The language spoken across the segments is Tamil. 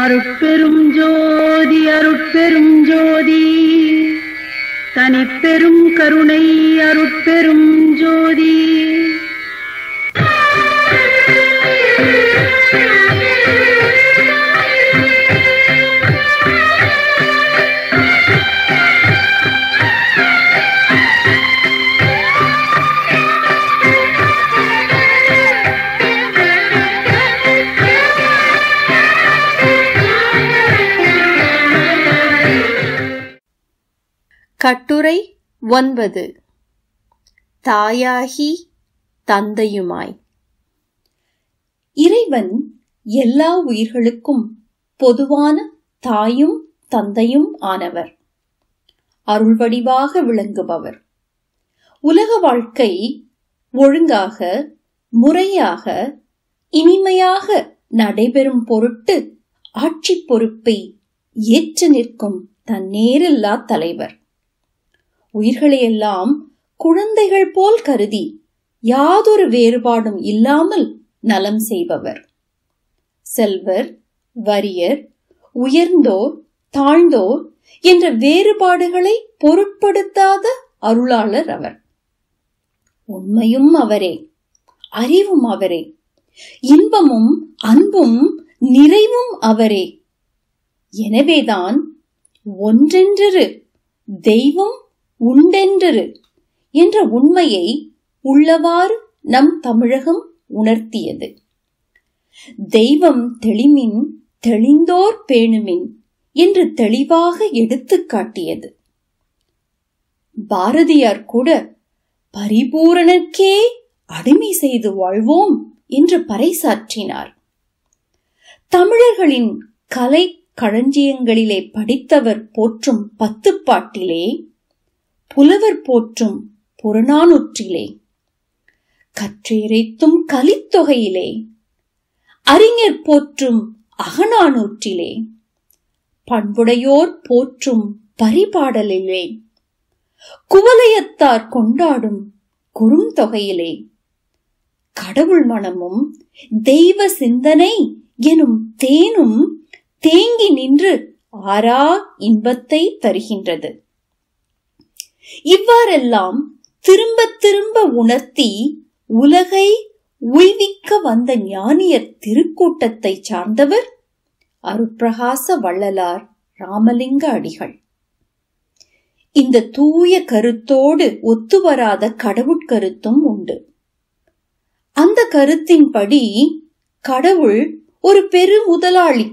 அருட்பெரும் ஜோதி அருட்பெரும் ஜோதி தனிப்பெரும் கருணை அருட்பெரும் ஜோதி கட்டுரை ஒன்பது தாயாகி தந்தையுமாய் இறைவன் எல்லா உயிர்களுக்கும் பொதுவான தாயும் தந்தையும் ஆனவர் அருள்வடிவாக விளங்குபவர் உலக வாழ்க்கை ஒழுங்காக முறையாக இனிமையாக நடைபெறும் பொருட்டு ஆட்சி பொறுப்பை ஏற்று நிற்கும் தன்னேரில்லா தலைவர் உயிர்களையெல்லாம் குழந்தைகள் போல் கருதி யாதொரு வேறுபாடும் இல்லாமல் நலம் செய்பவர் செல்வர் வரியர் உயர்ந்தோர் தாழ்ந்தோர் என்ற வேறுபாடுகளை பொருட்படுத்தாத அருளாளர் அவர் உண்மையும் அவரே அறிவும் அவரே இன்பமும் அன்பும் நிறைவும் அவரே எனவேதான் ஒன்றென்றிரு தெய்வம் உண்டென்றிரு என்ற உண்மையை உள்ளவாறு நம் தமிழகம் உணர்த்தியது தெய்வம் தெளிமின் தெளிந்தோர் பேணுமின் என்று தெளிவாக எடுத்து காட்டியது பாரதியார் கூட பரிபூரணக்கே அடிமை செய்து வாழ்வோம் என்று பறைசாற்றினார் தமிழர்களின் கலை களஞ்சியங்களிலே படித்தவர் போற்றும் பத்துப்பாட்டிலே புலவர் போற்றும் புறநானூற்றிலே கற்றேரைத்தும் கலித்தொகையிலே அறிஞர் போற்றும் அகநானூற்றிலே பண்புடையோர் போற்றும் பரிபாடலிலே குவலயத்தார் கொண்டாடும் குறுந்தொகையிலே கடவுள் மனமும் தெய்வ சிந்தனை எனும் தேனும் தேங்கி நின்று ஆரா இன்பத்தை தருகின்றது இவ்வாறெல்லாம் திரும்ப திரும்ப உணர்த்தி உலகை உய்விக்க வந்த ஞானியர் திருக்கூட்டத்தை சார்ந்தவர் அருப்பிரகாச வள்ளலார் ராமலிங்க அடிகள் இந்த தூய கருத்தோடு ஒத்துவராத கடவுட்கருத்தும் உண்டு அந்த கருத்தின்படி கடவுள் ஒரு பெரு முதலாளி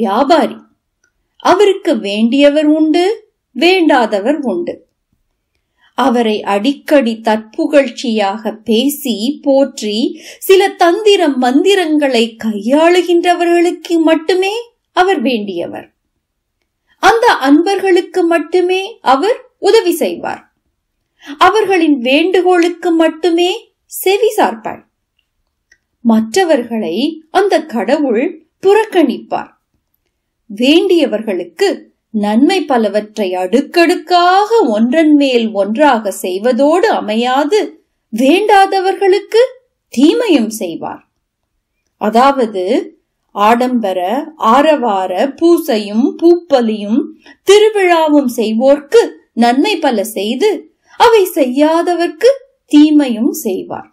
வியாபாரி அவருக்கு வேண்டியவர் உண்டு வேண்டாதவர் உண்டு அவரை அடிக்கடி தற்புகழ்ச்சியாக பேசி போற்றி சில தந்திர மந்திரங்களை கையாளுகின்றவர்களுக்கு மட்டுமே அவர் வேண்டியவர் அந்த அன்பர்களுக்கு மட்டுமே அவர் உதவி செய்வார் அவர்களின் வேண்டுகோளுக்கு மட்டுமே செவி சார்ப்பார் மற்றவர்களை அந்த கடவுள் புறக்கணிப்பார் வேண்டியவர்களுக்கு நன்மை பலவற்றை அடுக்கடுக்காக ஒன்றன் மேல் ஒன்றாக செய்வதோடு அமையாது வேண்டாதவர்களுக்கு தீமையும் செய்வார் அதாவது ஆடம்பர ஆரவார பூசையும் பூப்பலியும் திருவிழாவும் செய்வோர்க்கு நன்மை பல செய்து அவை செய்யாதவர்க்கு தீமையும் செய்வார்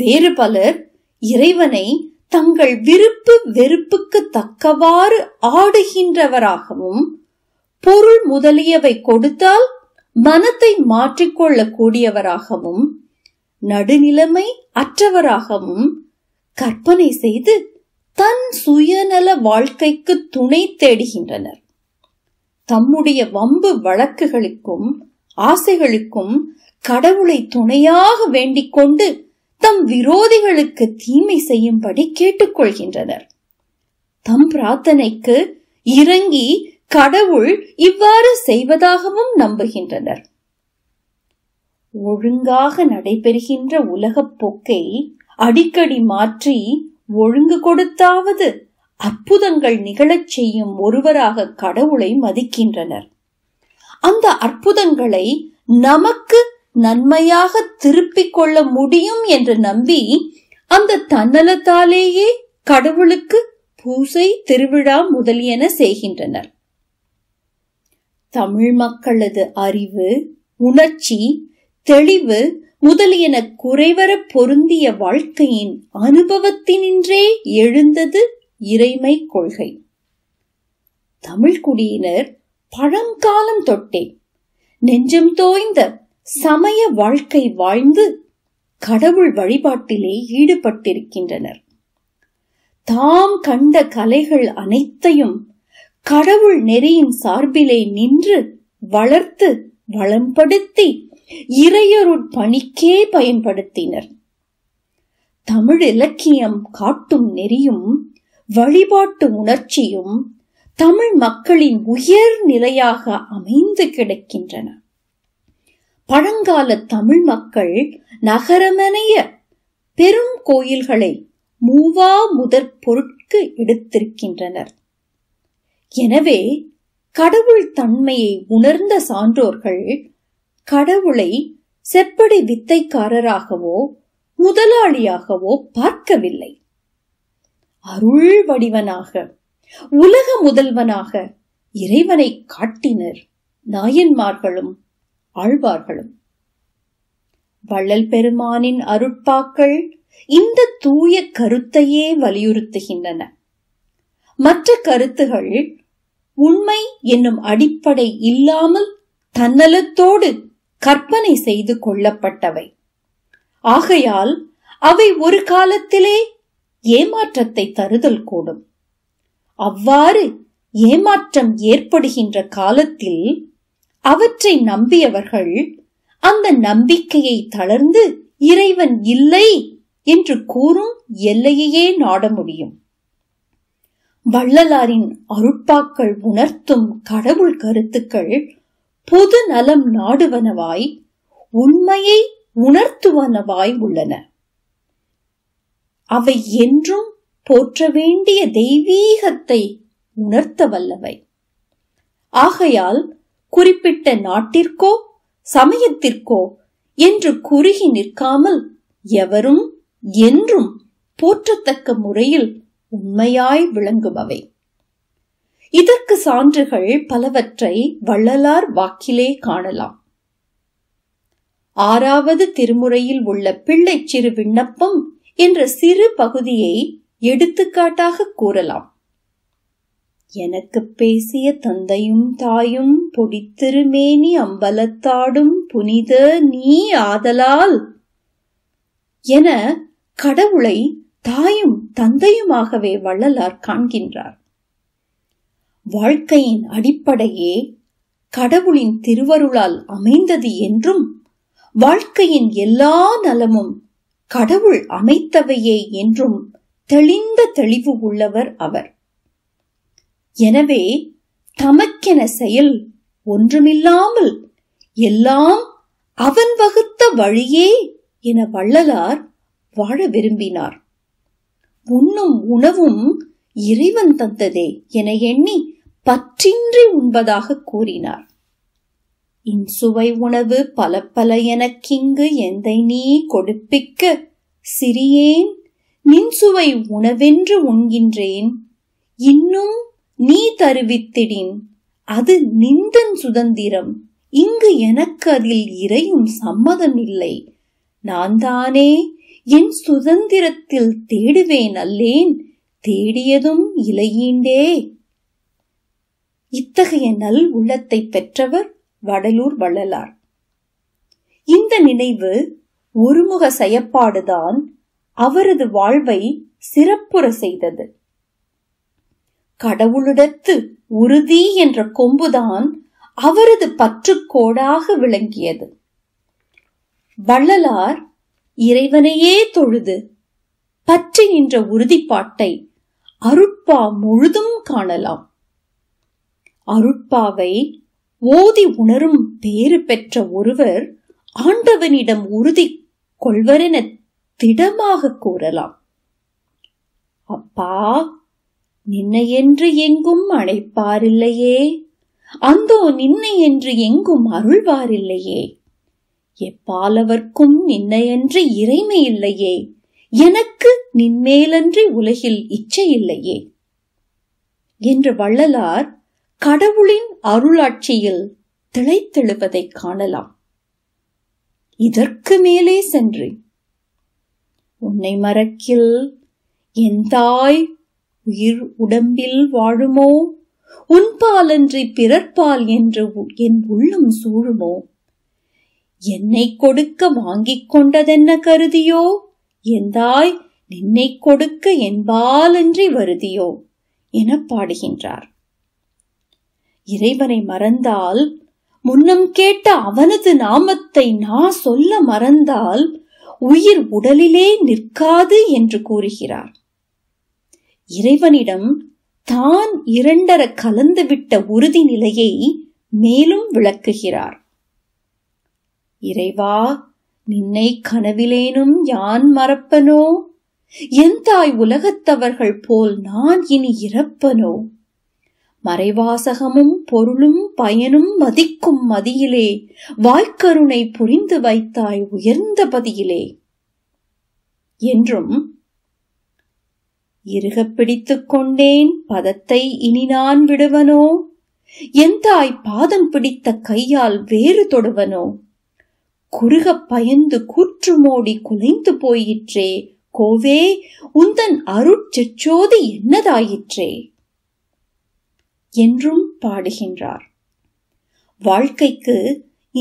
வேறு பலர் இறைவனை தங்கள் விருப்பு வெறுப்புக்கு தக்கவாறு ஆடுகின்றவராகவும் பொருள் முதலியவை கொடுத்தால் மனத்தை கூடியவராகவும் நடுநிலைமை அற்றவராகவும் கற்பனை செய்து தன் சுயநல வாழ்க்கைக்கு துணை தேடுகின்றனர் தம்முடைய வம்பு வழக்குகளுக்கும் ஆசைகளுக்கும் கடவுளை துணையாக வேண்டிக் கொண்டு தம் விரோதிகளுக்கு தீமை செய்யும்படி கேட்டுக்கொள்கின்றனர் தம் பிரார்த்தனைக்கு இறங்கி கடவுள் இவ்வாறு செய்வதாகவும் நம்புகின்றனர் ஒழுங்காக நடைபெறுகின்ற உலகப் போக்கை அடிக்கடி மாற்றி ஒழுங்கு கொடுத்தாவது அற்புதங்கள் நிகழச் செய்யும் ஒருவராக கடவுளை மதிக்கின்றனர் அந்த அற்புதங்களை நமக்கு நன்மையாக திருப்பிக் கொள்ள முடியும் என்று நம்பி அந்த தன்னலத்தாலேயே கடவுளுக்கு பூசை திருவிழா முதலியன செய்கின்றனர் தமிழ் மக்களது அறிவு உணர்ச்சி தெளிவு முதலியன குறைவர பொருந்திய வாழ்க்கையின் அனுபவத்தினின்றே எழுந்தது இறைமை கொள்கை தமிழ்குடியினர் பழங்காலம் தொட்டே நெஞ்சம் தோய்ந்த சமய வாழ்க்கை வாழ்ந்து கடவுள் வழிபாட்டிலே ஈடுபட்டிருக்கின்றனர் தாம் கண்ட கலைகள் அனைத்தையும் கடவுள் நெறியின் சார்பிலே நின்று வளர்த்து வளம்படுத்தி இறையருட் பணிக்கே பயன்படுத்தினர் தமிழ் இலக்கியம் காட்டும் நெறியும் வழிபாட்டு உணர்ச்சியும் தமிழ் மக்களின் உயர் நிலையாக அமைந்து கிடக்கின்றன பழங்கால தமிழ் மக்கள் நகரமனைய பெரும் கோயில்களை மூவா முதற் பொருட்கு எடுத்திருக்கின்றனர் எனவே கடவுள் தன்மையை உணர்ந்த சான்றோர்கள் கடவுளை செப்படி வித்தைக்காரராகவோ முதலாளியாகவோ பார்க்கவில்லை அருள் வடிவனாக உலக முதல்வனாக இறைவனை காட்டினர் நாயன்மார்களும் அழ்வார்களும் வள்ளல் பெருமானின் அருட்பாக்கள் இந்த தூய கருத்தையே வலியுறுத்துகின்றன மற்ற கருத்துகள் உண்மை என்னும் அடிப்படை இல்லாமல் தன்னலத்தோடு கற்பனை செய்து கொள்ளப்பட்டவை ஆகையால் அவை ஒரு காலத்திலே ஏமாற்றத்தை தருதல் கூடும் அவ்வாறு ஏமாற்றம் ஏற்படுகின்ற காலத்தில் அவற்றை நம்பியவர்கள் அந்த நம்பிக்கையை தளர்ந்து இறைவன் இல்லை என்று கூறும் எல்லையையே நாட முடியும் வள்ளலாரின் அருட்பாக்கள் உணர்த்தும் கடவுள் கருத்துக்கள் பொது நலம் நாடுவனவாய் உண்மையை உணர்த்துவனவாய் உள்ளன அவை என்றும் போற்ற வேண்டிய தெய்வீகத்தை உணர்த்த வல்லவை ஆகையால் குறிப்பிட்ட நாட்டிற்கோ சமயத்திற்கோ என்று குறுகி நிற்காமல் எவரும் என்றும் போற்றத்தக்க முறையில் உண்மையாய் விளங்குபவை இதற்கு சான்றுகள் பலவற்றை வள்ளலார் வாக்கிலே காணலாம் ஆறாவது திருமுறையில் உள்ள பிள்ளை சிறு விண்ணப்பம் என்ற சிறு பகுதியை எடுத்துக்காட்டாக கூறலாம் எனக்கு பேசிய தந்தையும் தாயும் பொடித்திருமேனி அம்பலத்தாடும் புனித நீ ஆதலால் என கடவுளை தாயும் தந்தையுமாகவே வள்ளலார் காண்கின்றார் வாழ்க்கையின் அடிப்படையே கடவுளின் திருவருளால் அமைந்தது என்றும் வாழ்க்கையின் எல்லா நலமும் கடவுள் அமைத்தவையே என்றும் தெளிந்த தெளிவு உள்ளவர் அவர் எனவே தமக்கென செயல் ஒன்றுமில்லாமல் எல்லாம் அவன் வகுத்த வழியே என வள்ளலார் வாழ விரும்பினார் உண்ணும் உணவும் இறைவன் தந்ததே என எண்ணி பற்றின்றி உண்பதாக கூறினார் இன்சுவை உணவு பல பல எனக்கிங்கு எந்தை நீ கொடுப்பிக்க சிறியேன் நின்சுவை உணவென்று உண்கின்றேன் இன்னும் நீ தருவித்திடின் அது நிந்தன் சுதந்திரம் இங்கு எனக்கு அதில் இறையும் சம்மதம் இல்லை நான் தானே என் சுதந்திரத்தில் தேடுவேன் அல்லேன் தேடியதும் இலையீண்டே இத்தகைய நல் உள்ளத்தை பெற்றவர் வடலூர் வள்ளலார் இந்த நினைவு ஒருமுக செயற்பாடுதான் அவரது வாழ்வை சிறப்புற செய்தது கடவுளிடத்து உறுதி என்ற கொம்புதான் அவரது பற்றுக்கோடாக விளங்கியது வள்ளலார் இறைவனையே தொழுது பற்றுகின்ற உறுதிப்பாட்டை அருட்பா முழுதும் காணலாம் அருட்பாவை ஓதி உணரும் பேறு பெற்ற ஒருவர் ஆண்டவனிடம் உறுதி கொள்வரென திடமாக கூறலாம் அப்பா நின்னையென்று எங்கும் அழைப்பாரில்லையே அந்தோ நின்னை என்று எங்கும் அருள்வாரில்லையே எப்பாலவர்க்கும் நின்னையன்று இறைமை இல்லையே எனக்கு நின்மேலன்றி உலகில் இச்சை இல்லையே என்று வள்ளலார் கடவுளின் அருளாட்சியில் திளைத்தெழுவதை காணலாம் இதற்கு மேலே சென்று உன்னை மறக்கில் என் தாய் உயிர் உடம்பில் வாழுமோ அன்றி பிறர்பால் என்று என் உள்ளம் சூழுமோ என்னை கொடுக்க வாங்கிக் கொண்டதென்ன கருதியோ எந்தாய் நின்னை கொடுக்க என்பாலன்றி வருதியோ என பாடுகின்றார் இறைவனை மறந்தால் முன்னம் கேட்ட அவனது நாமத்தை நான் சொல்ல மறந்தால் உயிர் உடலிலே நிற்காது என்று கூறுகிறார் இறைவனிடம் தான் இரண்டர கலந்துவிட்ட உறுதி நிலையை மேலும் விளக்குகிறார் இறைவா நின்னை கனவிலேனும் யான் மறப்பனோ என் தாய் உலகத்தவர்கள் போல் நான் இனி இறப்பனோ மறைவாசகமும் பொருளும் பயனும் மதிக்கும் மதியிலே வாய்க்கருணை புரிந்து வைத்தாய் உயர்ந்த பதியிலே என்றும் இருக பிடித்துக் கொண்டேன் பதத்தை இனி நான் விடுவனோ எந்தாய் பாதம் பிடித்த கையால் வேறு தொடுவனோ குறுக பயந்து கூற்றுமோடி குலைந்து போயிற்றே கோவே உந்தன் அருட்செச்சோது என்னதாயிற்றே என்றும் பாடுகின்றார் வாழ்க்கைக்கு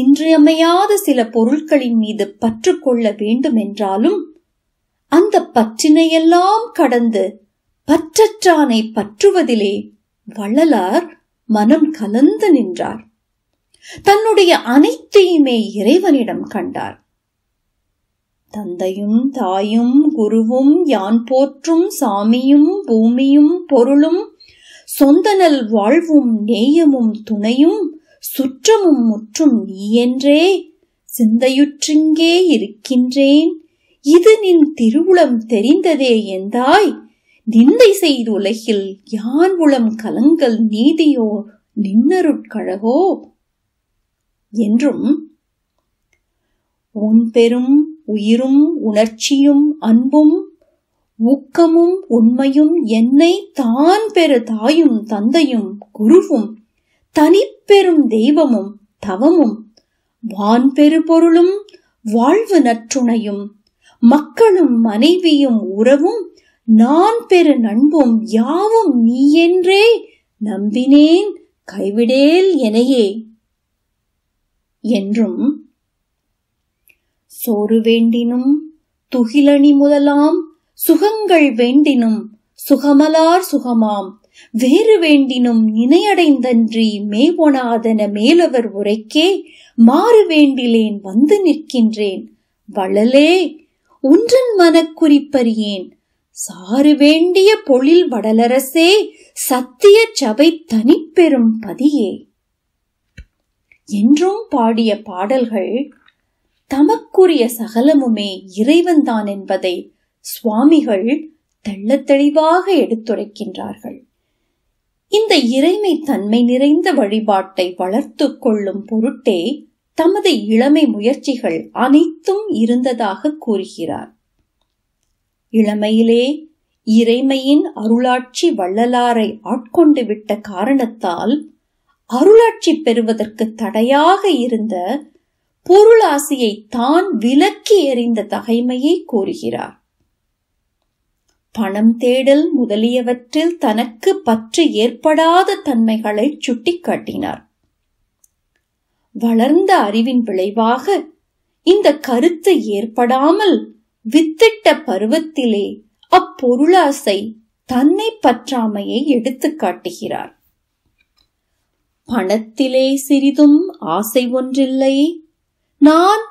இன்றியமையாத சில பொருட்களின் மீது பற்றுக்கொள்ள வேண்டுமென்றாலும் அந்த பற்றினையெல்லாம் கடந்து பற்றற்றானை பற்றுவதிலே வள்ளலார் மனம் கலந்து நின்றார் தன்னுடைய அனைத்தையுமே இறைவனிடம் கண்டார் தந்தையும் தாயும் குருவும் யான் போற்றும் சாமியும் பூமியும் பொருளும் சொந்தனல் வாழ்வும் நேயமும் துணையும் சுற்றமும் முற்றும் நீயென்றே சிந்தையுற்றிங்கே இருக்கின்றேன் இது நின் திருவுளம் தெரிந்ததே எந்தாய் நிந்தை செய்து உலகில் யான் உளம் கலங்கள் நீதியோ நின்னருட்கழகோ என்றும் உன் பெரும் உயிரும் உணர்ச்சியும் அன்பும் ஊக்கமும் உண்மையும் என்னை தான் பெரு தாயும் தந்தையும் குருவும் தனிப்பெரும் தெய்வமும் தவமும் வான்பெரு பொருளும் வாழ்வு நற்றுணையும் மக்களும் மனைவியும் உறவும் நான் பெரு நண்பும் யாவும் நீ என்றே நம்பினேன் கைவிடேல் எனையே என்றும் சோறு வேண்டினும் துகிலணி முதலாம் சுகங்கள் வேண்டினும் சுகமலார் சுகமாம் வேறு வேண்டினும் இணையடைந்தன்றி மேவொணாதன மேலவர் உரைக்கே மாறு வேண்டிலேன் வந்து நிற்கின்றேன் வளலே உன்றன் மனக்குறிப்பர் சாறு வேண்டிய பொழில் வடலரசே சத்திய சபை தனிப்பெறும் பதியே என்றும் பாடிய பாடல்கள் தமக்குரிய சகலமுமே இறைவன்தான் என்பதை சுவாமிகள் தெள்ளத்தெளிவாக எடுத்துரைக்கின்றார்கள் இந்த இறைமை தன்மை நிறைந்த வழிபாட்டை வளர்த்து கொள்ளும் பொருட்டே தமது இளமை முயற்சிகள் அனைத்தும் இருந்ததாக கூறுகிறார் இளமையிலே இறைமையின் அருளாட்சி வள்ளலாரை ஆட்கொண்டு விட்ட காரணத்தால் அருளாட்சி பெறுவதற்கு தடையாக இருந்த பொருளாசையை தான் விலக்கி எறிந்த தகைமையை கூறுகிறார் பணம் தேடல் முதலியவற்றில் தனக்கு பற்று ஏற்படாத தன்மைகளை சுட்டிக்காட்டினார் வளர்ந்த அறிவின் விளைவாக இந்த கருத்து ஏற்படாமல் வித்திட்ட பருவத்திலே அப்பொருளாசை தன்னை பற்றாமையை எடுத்து காட்டுகிறார் பணத்திலே சிறிதும் ஆசை ஒன்றில்லை நான்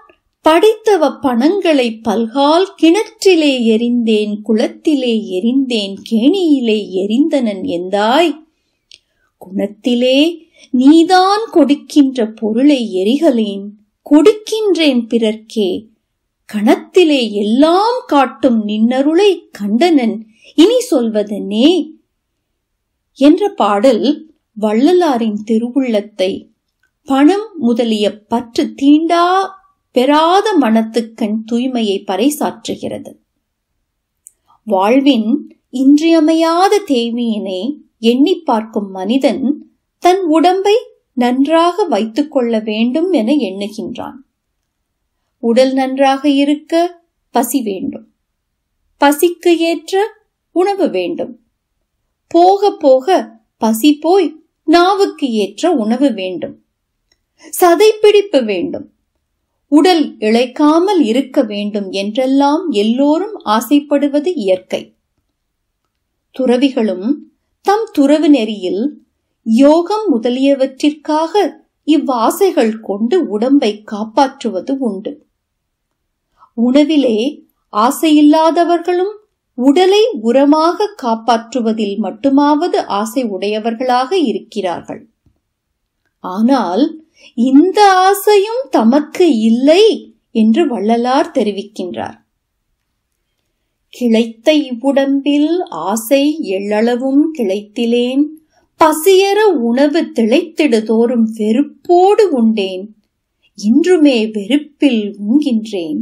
படித்தவ பணங்களை பல்கால் கிணற்றிலே எரிந்தேன் குளத்திலே எரிந்தேன் கேணியிலே எரிந்தனன் எந்தாய் குணத்திலே நீதான் கொடுக்கின்ற பொருளை எரிகலேன் கொடுக்கின்றேன் பிறர்க்கே கணத்திலே எல்லாம் காட்டும் நின்னருளை கண்டனன் இனி சொல்வதனே என்ற பாடல் வள்ளலாரின் திருவுள்ளத்தை பணம் முதலிய பற்று தீண்டா பெறாத மனத்துக்கண் தூய்மையை பறைசாற்றுகிறது வாழ்வின் இன்றியமையாத தேவியினை எண்ணி பார்க்கும் மனிதன் தன் உடம்பை நன்றாக வைத்துக் கொள்ள வேண்டும் என எண்ணுகின்றான் உடல் நன்றாக இருக்க பசி வேண்டும் பசிக்கு ஏற்ற உணவு வேண்டும் போக போக பசி போய் நாவுக்கு ஏற்ற உணவு வேண்டும் சதைப்பிடிப்பு வேண்டும் உடல் இழைக்காமல் இருக்க வேண்டும் என்றெல்லாம் எல்லோரும் ஆசைப்படுவது இயற்கை துறவிகளும் தம் துறவு நெறியில் யோகம் முதலியவற்றிற்காக இவ்வாசைகள் கொண்டு உடம்பை காப்பாற்றுவது உண்டு உணவிலே ஆசையில்லாதவர்களும் உடலை உரமாக காப்பாற்றுவதில் மட்டுமாவது ஆசை உடையவர்களாக இருக்கிறார்கள் ஆனால் இந்த ஆசையும் தமக்கு இல்லை என்று வள்ளலார் தெரிவிக்கின்றார் கிளைத்த இவ்வுடம்பில் ஆசை எள்ளளவும் கிளைத்திலேன் பசியற உணவு திளைத்திடுதோறும் வெறுப்போடு உண்டேன் இன்றுமே வெறுப்பில் உண்கின்றேன்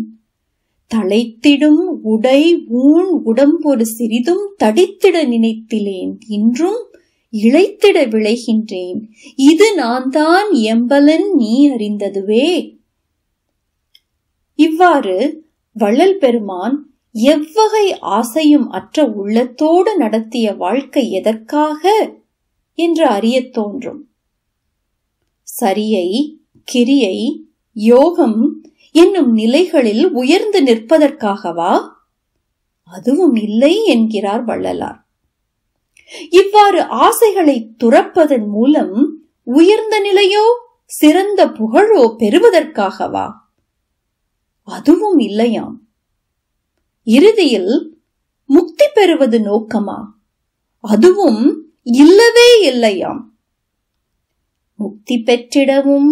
தலைத்திடும் உடை ஊன் உடம்பொரு சிறிதும் தடித்திட நினைத்திலேன் இன்றும் இழைத்திட விளைகின்றேன் இது நான் தான் எம்பலன் நீ அறிந்ததுவே இவ்வாறு வள்ளல் பெருமான் எவ்வகை ஆசையும் அற்ற உள்ளத்தோடு நடத்திய வாழ்க்கை எதற்காக என்று அறியத் தோன்றும் சரியை கிரியை யோகம் என்னும் நிலைகளில் உயர்ந்து நிற்பதற்காகவா அதுவும் இல்லை என்கிறார் வள்ளலார் இவ்வாறு ஆசைகளை துறப்பதன் மூலம் உயர்ந்த நிலையோ சிறந்த புகழோ பெறுவதற்காகவா அதுவும் இல்லையாம் இறுதியில் முக்தி பெறுவது நோக்கமா அதுவும் இல்லவே இல்லையாம் முக்தி பெற்றிடவும்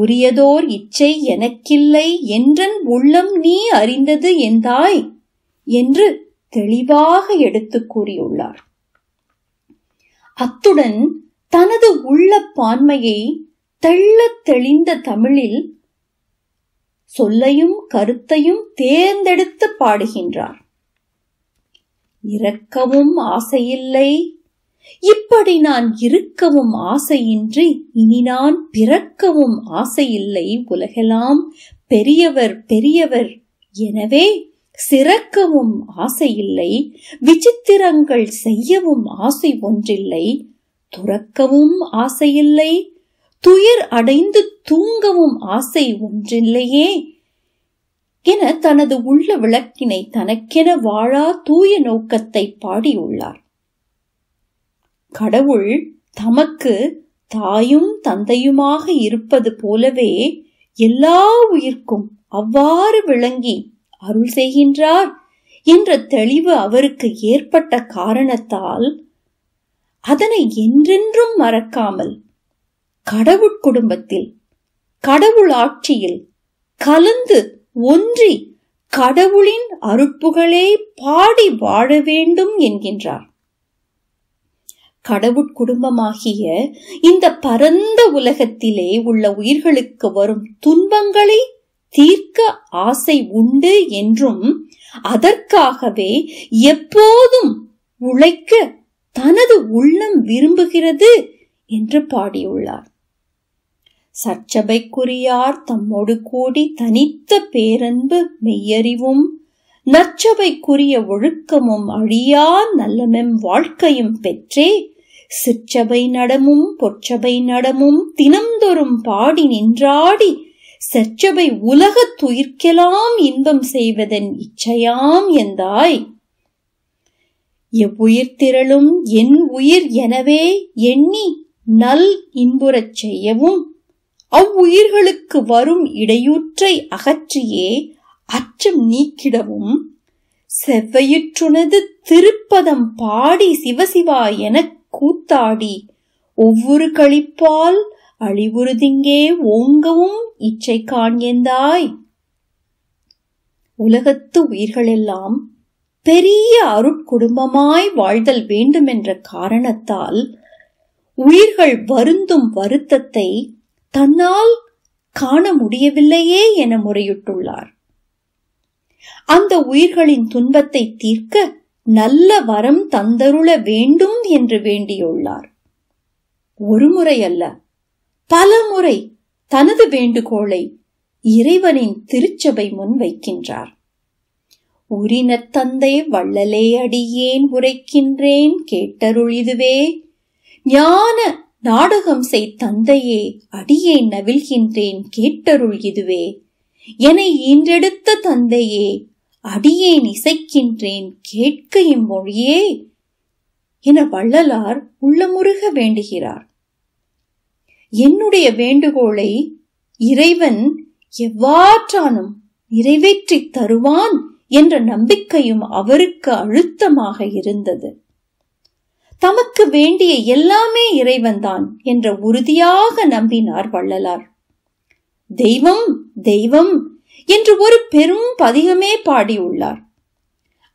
உரியதோர் இச்சை எனக்கில்லை என்றன் உள்ளம் நீ அறிந்தது எந்தாய் என்று தெளிவாக எடுத்து கூறியுள்ளார் அத்துடன் தனது உள்ள பான்மையை தெள்ளத் தெளிந்த தமிழில் சொல்லையும் கருத்தையும் தேர்ந்தெடுத்து பாடுகின்றார் இறக்கவும் ஆசையில்லை இப்படி நான் இருக்கவும் ஆசையின்றி இனி நான் பிறக்கவும் ஆசையில்லை உலகெல்லாம் பெரியவர் பெரியவர் எனவே சிறக்கவும் ஆசையில்லை விசித்திரங்கள் செய்யவும் ஆசை ஒன்றில்லை துறக்கவும் ஆசையில்லை துயர் அடைந்து தூங்கவும் ஆசை ஒன்றில்லையே என தனது உள்ள விளக்கினை தனக்கென வாழா தூய நோக்கத்தை பாடியுள்ளார் கடவுள் தமக்கு தாயும் தந்தையுமாக இருப்பது போலவே எல்லா உயிர்க்கும் அவ்வாறு விளங்கி அருள் செய்கின்றார் என்ற தெளிவு அவருக்கு ஏற்பட்ட காரணத்தால் அதனை என்றென்றும் மறக்காமல் கடவுள் குடும்பத்தில் கடவுள் ஆட்சியில் கலந்து ஒன்றி கடவுளின் அறுப்புகளே பாடி வாழ வேண்டும் என்கின்றார் குடும்பமாகிய இந்த பரந்த உலகத்திலே உள்ள உயிர்களுக்கு வரும் துன்பங்களை தீர்க்க ஆசை உண்டு என்றும் அதற்காகவே எப்போதும் உழைக்க தனது உள்ளம் விரும்புகிறது என்று பாடியுள்ளார் சச்சபைக்குரியார் தம்மோடு கூடி தனித்த பேரன்பு மெய்யறிவும் நச்சபைக்குரிய ஒழுக்கமும் அழியா நல்லமெம் வாழ்க்கையும் பெற்றே சிற்றபை நடமும் பொற்றபை நடமும் தினந்தொரும் பாடி நின்றாடி சற்றபை உலகத் துயிர்க்கெலாம் இன்பம் செய்வதன் இச்சையாம் எந்தாய் எவ்வுயிர் திரளும் என் உயிர் எனவே எண்ணி நல் இன்புறச் செய்யவும் அவ்வுயிர்களுக்கு வரும் இடையூற்றை அகற்றியே அச்சம் நீக்கிடவும் செவ்வையுற்றுனது திருப்பதம் பாடி சிவசிவா எனக் கூத்தாடி ஒவ்வொரு கழிப்பால் அழிவுறுதிங்கே ஓங்கவும் இச்சை காண்யந்தாய் உலகத்து உயிர்களெல்லாம் பெரிய அருட்குடும்பமாய் வாழ்தல் வேண்டுமென்ற காரணத்தால் உயிர்கள் வருந்தும் வருத்தத்தை தன்னால் காண முடியவில்லையே என முறையிட்டுள்ளார் அந்த உயிர்களின் துன்பத்தை தீர்க்க நல்ல வரம் தந்தருள வேண்டும் என்று வேண்டியுள்ளார் ஒருமுறை அல்ல பல முறை தனது வேண்டுகோளை இறைவனின் திருச்சபை முன் வைக்கின்றார் உரின தந்தை வள்ளலே அடியேன் உரைக்கின்றேன் கேட்டருளிதுவே ஞான நாடகம் செய் தந்தையே அடியை நவிழ்கின்றேன் கேட்டருள் இதுவே என ஈன்றெடுத்த தந்தையே அடியேன் இசைக்கின்றேன் கேட்க இம்மொழியே என வள்ளலார் உள்ளமுருக வேண்டுகிறார் என்னுடைய வேண்டுகோளை இறைவன் எவ்வாற்றானும் நிறைவேற்றி தருவான் என்ற நம்பிக்கையும் அவருக்கு அழுத்தமாக இருந்தது தமக்கு வேண்டிய எல்லாமே இறைவன்தான் என்ற உறுதியாக நம்பினார் வள்ளலார் தெய்வம் தெய்வம் என்று ஒரு பெரும் பதிகமே பாடியுள்ளார்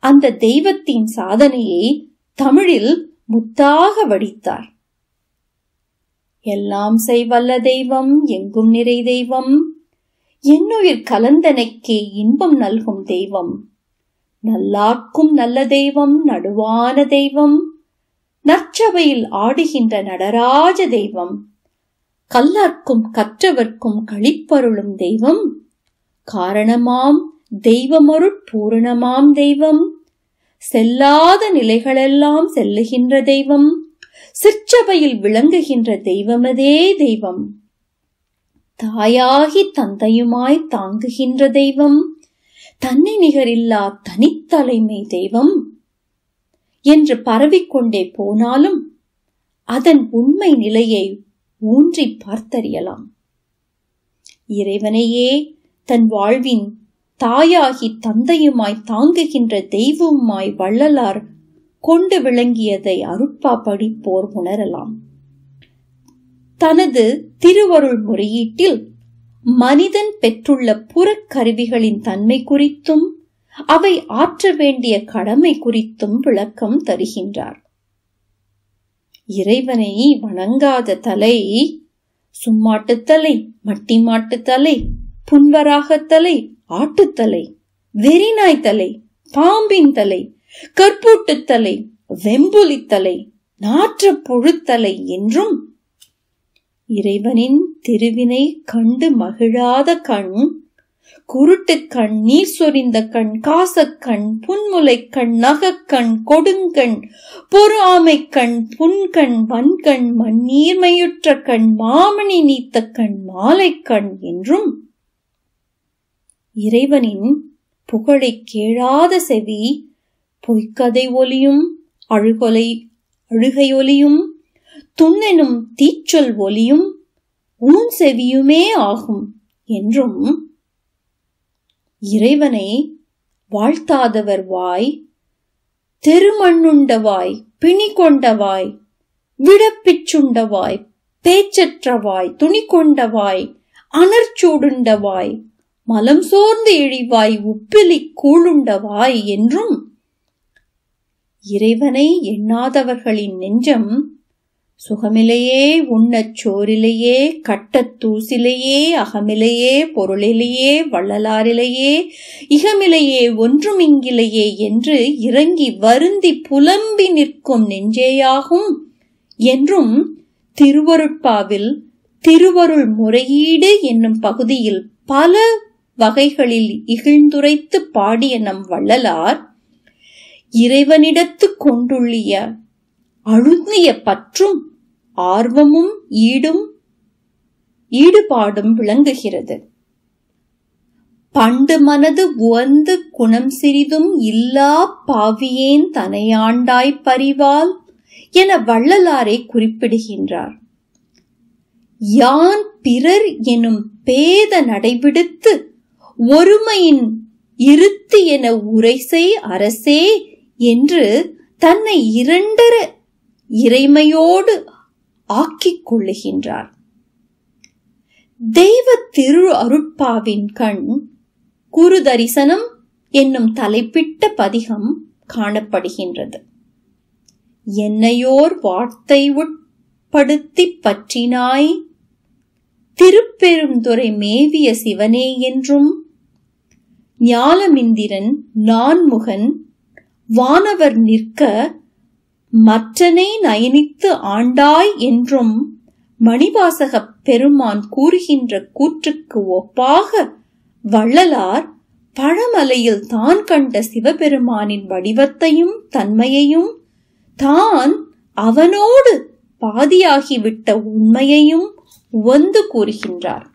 அந்த தெய்வத்தின் சாதனையை தமிழில் முத்தாக வடித்தார் எல்லாம் செய்வல்ல தெய்வம் எங்கும் நிறை தெய்வம் என்னுயிர் கலந்தனைக்கே இன்பம் நல்கும் தெய்வம் நல்லாக்கும் நல்ல தெய்வம் நடுவான தெய்வம் நற்சபையில் ஆடுகின்ற நடராஜ தெய்வம் கல்லாக்கும் கற்றவர்க்கும் கழிப்பருளும் தெய்வம் காரணமாம் தெய்வமருட் பூரணமாம் தெய்வம் செல்லாத நிலைகளெல்லாம் செல்லுகின்ற தெய்வம் சிற்றபையில் விளங்குகின்ற தெய்வமதே தெய்வம் தாயாகி தந்தையுமாய் தாங்குகின்ற தெய்வம் தன்னை நிகரில்லா தனித்தலைமை தெய்வம் என்று பரவிக்கொண்டே போனாலும் அதன் உண்மை நிலையை ஊன்றி பார்த்தறியலாம் இறைவனையே தன் வாழ்வின் தாயாகி தந்தையுமாய் தாங்குகின்ற தெய்வமாய் வள்ளலார் கொண்டு விளங்கியதை அருட்பா படிப்போர் உணரலாம் தனது திருவருள் முறையீட்டில் மனிதன் பெற்றுள்ள புறக்கருவிகளின் தன்மை குறித்தும் அவை ஆற்ற வேண்டிய கடமை குறித்தும் விளக்கம் தருகின்றார் இறைவனை வணங்காத தலை சும்மாட்டு தலை மாட்டு தலை புன்வராக தலை ஆட்டுத்தலை தலை பாம்பின் தலை கற்பூட்டுத்தலை வெம்புலித்தலை நாற்று புழுத்தலை என்றும் இறைவனின் திருவினை கண்டு மகிழாத கண் குருட்டு கண் நீர் சொரிந்த கண் காசக்கண் புன்முலை கண் நகக்கண் கொடுங்கண் பொறு ஆமை கண் புன்கண் வன்கண் மண்ணீர்மையுற்ற கண் மாமணி நீத்த கண் மாலை கண் என்றும் இறைவனின் புகழை கேளாத செவி பொய்க்கதை ஒலியும் அழுகொலை அழுகை ஒலியும் துண்ணெனும் தீச்சொல் ஒலியும் உன் செவியுமே ஆகும் என்றும் இறைவனை வாழ்த்தாதவர் வாய் தெருமண்ணுண்டவாய் பிணி கொண்டவாய் விடப்பிச்சுண்டவாய் பேச்சற்றவாய் துணி கொண்டவாய் அனர்ச்சூடுண்டவாய் மலம் சோர்ந்து இழிவாய் உப்பிலி கூழுண்டவாய் என்றும் இறைவனை எண்ணாதவர்களின் நெஞ்சம் சுகமிலையே உண்ணச் சோரிலேயே கட்டத் தூசிலேயே அகமிலையே பொருளிலேயே வள்ளலாரிலேயே இகமிலையே ஒன்றுமிங்கிலேயே என்று இறங்கி வருந்தி புலம்பி நிற்கும் நெஞ்சேயாகும் என்றும் திருவருட்பாவில் திருவருள் முறையீடு என்னும் பகுதியில் பல வகைகளில் இகிழ்ந்துரைத்து பாடிய நம் வள்ளலார் இறைவனிடத்து கொண்டுள்ளிய அழுந்திய பற்றும் ஆர்வமும் ஈடும் ஈடுபாடும் விளங்குகிறது பண்டு மனது உவந்து குணம் சிறிதும் இல்லா பாவியேன் தனையாண்டாய் பறிவால் என வள்ளலாரை குறிப்பிடுகின்றார் யான் பிறர் எனும் பேத நடைபிடித்து ஒருமையின் இருத்து என உரைசை அரசே என்று தன்னை இரண்டர இறைமையோடு ஆக்கிக் கொள்ளுகின்றார் தெய்வ திரு அருட்பாவின் கண் குரு தரிசனம் என்னும் தலைப்பிட்ட பதிகம் காணப்படுகின்றது என்னையோர் வார்த்தை உட்படுத்தி பற்றினாய் திருப்பெருந்துறை மேவிய சிவனே என்றும் ஞாலமிந்திரன் நான்முகன் வானவர் நிற்க மற்றனை நயனித்து ஆண்டாய் என்றும் மணிவாசகப் பெருமான் கூறுகின்ற கூற்றுக்கு ஒப்பாக வள்ளலார் பழமலையில் தான் கண்ட சிவபெருமானின் வடிவத்தையும் தன்மையையும் தான் அவனோடு பாதியாகிவிட்ட உண்மையையும் உவந்து கூறுகின்றார்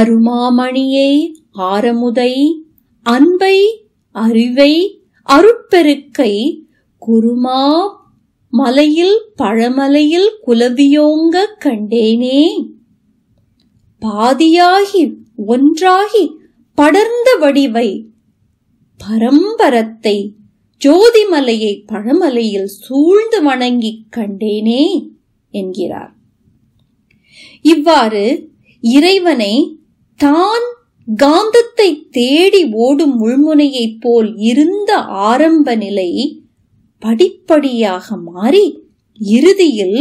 அருமாமணியை ஆரமுதை அன்பை அறிவை அருட்பெருக்கை குருமா மலையில் பழமலையில் குலவியோங்க கண்டேனே பாதியாகி ஒன்றாகி படர்ந்த வடிவை பரம்பரத்தை ஜோதிமலையை பழமலையில் சூழ்ந்து வணங்கிக் கண்டேனே என்கிறார் இவ்வாறு இறைவனை தான் காந்தத்தை தேடி ஓடும் முள்முனையைப் போல் இருந்த ஆரம்ப நிலை படிப்படியாக மாறி இறுதியில்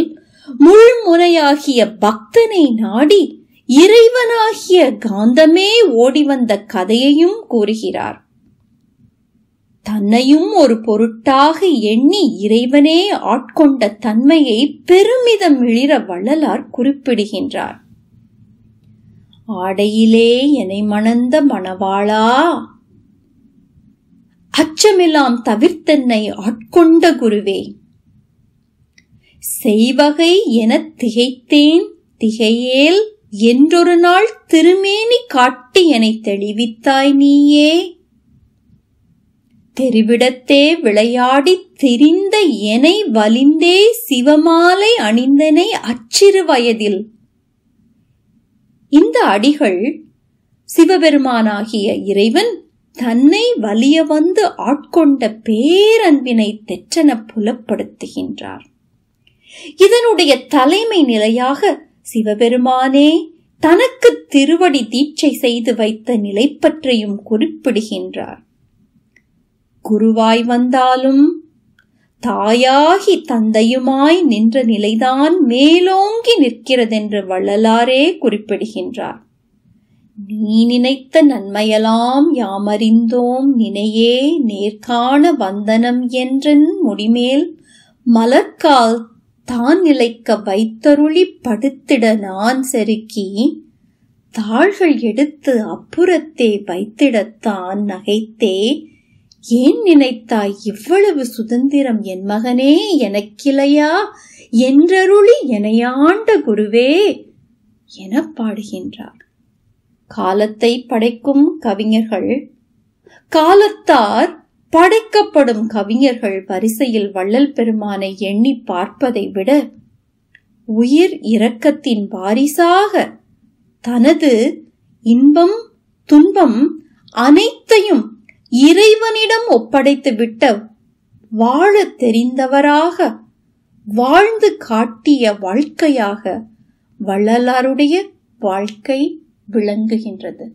முள்முனையாகிய பக்தனை நாடி இறைவனாகிய காந்தமே ஓடிவந்த கதையையும் கூறுகிறார் தன்னையும் ஒரு பொருட்டாக எண்ணி இறைவனே ஆட்கொண்ட தன்மையை பெருமிதம் இழிற வள்ளலார் குறிப்பிடுகின்றார் ஆடையிலே என்னை மணந்த மணவாளா அச்சமெல்லாம் தவிர்த்தென்னை ஆட்கொண்ட குருவே செய்வகை எனத் திகைத்தேன் திகையேல் என்றொரு நாள் திருமேனி காட்டி என தெளிவித்தாய் நீயே தெரிவிடத்தே விளையாடித் திரிந்த எனை வலிந்தே சிவமாலை அணிந்தனை அச்சிறு வயதில் இந்த அடிகள் சிவபெருமானாகிய இறைவன் தன்னை வலிய வந்து ஆட்கொண்ட பேரன்பினை தெற்றென புலப்படுத்துகின்றார் இதனுடைய தலைமை நிலையாக சிவபெருமானே தனக்கு திருவடி தீட்சை செய்து வைத்த நிலை பற்றியும் குறிப்பிடுகின்றார் குருவாய் வந்தாலும் தாயாகி தந்தையுமாய் நின்ற நிலைதான் மேலோங்கி நிற்கிறதென்று வள்ளலாரே குறிப்பிடுகின்றார் நீ நினைத்த நன்மையெல்லாம் யாமறிந்தோம் நினையே நேர்காண வந்தனம் என்றன் முடிமேல் மலர்கால் தான் நிலைக்க வைத்தருளி படுத்திட நான் செருக்கி தாள்கள் எடுத்து அப்புறத்தே வைத்திடத்தான் நகைத்தே ஏன் நினைத்தாய் இவ்வளவு சுதந்திரம் என் மகனே எனக்கிளையா என்றருளி எனையாண்ட குருவே என பாடுகின்றார் காலத்தை படைக்கும் கவிஞர்கள் காலத்தார் படைக்கப்படும் கவிஞர்கள் வரிசையில் வள்ளல் பெருமானை எண்ணி பார்ப்பதை விட உயிர் இரக்கத்தின் வாரிசாக தனது இன்பம் துன்பம் அனைத்தையும் இறைவனிடம் ஒப்படைத்துவிட்ட வாழ தெரிந்தவராக வாழ்ந்து காட்டிய வாழ்க்கையாக வள்ளலாருடைய வாழ்க்கை விளங்குகின்றது